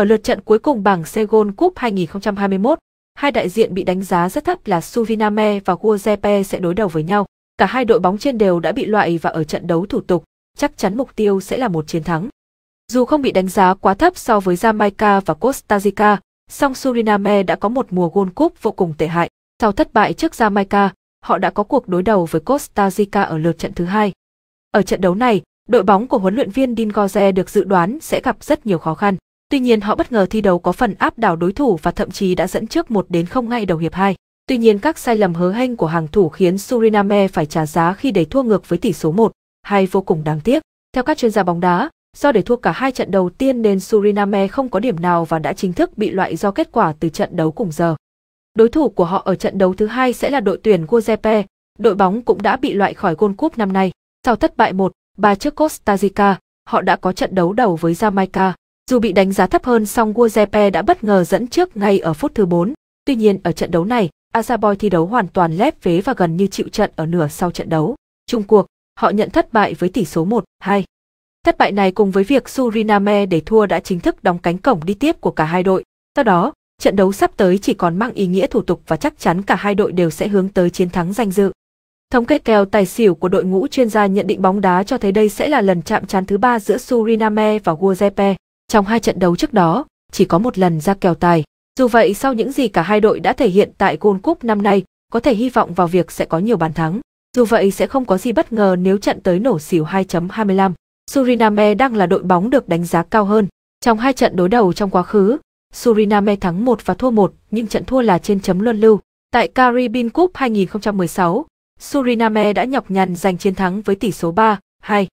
Ở lượt trận cuối cùng bảng Segon Cup 2021, hai đại diện bị đánh giá rất thấp là Suviname và Guazepe sẽ đối đầu với nhau. Cả hai đội bóng trên đều đã bị loại và ở trận đấu thủ tục, chắc chắn mục tiêu sẽ là một chiến thắng. Dù không bị đánh giá quá thấp so với Jamaica và Costa Rica, song Suriname đã có một mùa Gold Cup vô cùng tệ hại. Sau thất bại trước Jamaica, họ đã có cuộc đối đầu với Costa Rica ở lượt trận thứ hai. Ở trận đấu này, đội bóng của huấn luyện viên Dingoze được dự đoán sẽ gặp rất nhiều khó khăn. Tuy nhiên họ bất ngờ thi đấu có phần áp đảo đối thủ và thậm chí đã dẫn trước 1 đến 0 ngay đầu hiệp 2. Tuy nhiên các sai lầm hớ hênh của hàng thủ khiến Suriname phải trả giá khi để thua ngược với tỷ số 1, 2 vô cùng đáng tiếc. Theo các chuyên gia bóng đá, do để thua cả hai trận đầu tiên nên Suriname không có điểm nào và đã chính thức bị loại do kết quả từ trận đấu cùng giờ. Đối thủ của họ ở trận đấu thứ hai sẽ là đội tuyển Guazepe, đội bóng cũng đã bị loại khỏi World Cup năm nay. Sau thất bại 1, 3 trước Costa Rica, họ đã có trận đấu đầu với Jamaica. Dù bị đánh giá thấp hơn song Guzepe đã bất ngờ dẫn trước ngay ở phút thứ 4. Tuy nhiên ở trận đấu này, Azaboy thi đấu hoàn toàn lép vế và gần như chịu trận ở nửa sau trận đấu. Trung cuộc, họ nhận thất bại với tỷ số 1-2. Thất bại này cùng với việc Suriname để thua đã chính thức đóng cánh cổng đi tiếp của cả hai đội. Sau đó, trận đấu sắp tới chỉ còn mang ý nghĩa thủ tục và chắc chắn cả hai đội đều sẽ hướng tới chiến thắng danh dự. Thống kê kèo tài xỉu của đội ngũ chuyên gia nhận định bóng đá cho thấy đây sẽ là lần chạm trán thứ ba giữa Suriname và Guazepe. Trong hai trận đấu trước đó, chỉ có một lần ra kèo tài. Dù vậy sau những gì cả hai đội đã thể hiện tại Gold Cup năm nay, có thể hy vọng vào việc sẽ có nhiều bàn thắng. Dù vậy sẽ không có gì bất ngờ nếu trận tới nổ xỉu 2.25. Suriname đang là đội bóng được đánh giá cao hơn. Trong hai trận đối đầu trong quá khứ, Suriname thắng 1 và thua 1, nhưng trận thua là trên chấm luân lưu. Tại Caribbean Cup 2016, Suriname đã nhọc nhằn giành chiến thắng với tỷ số 3-2.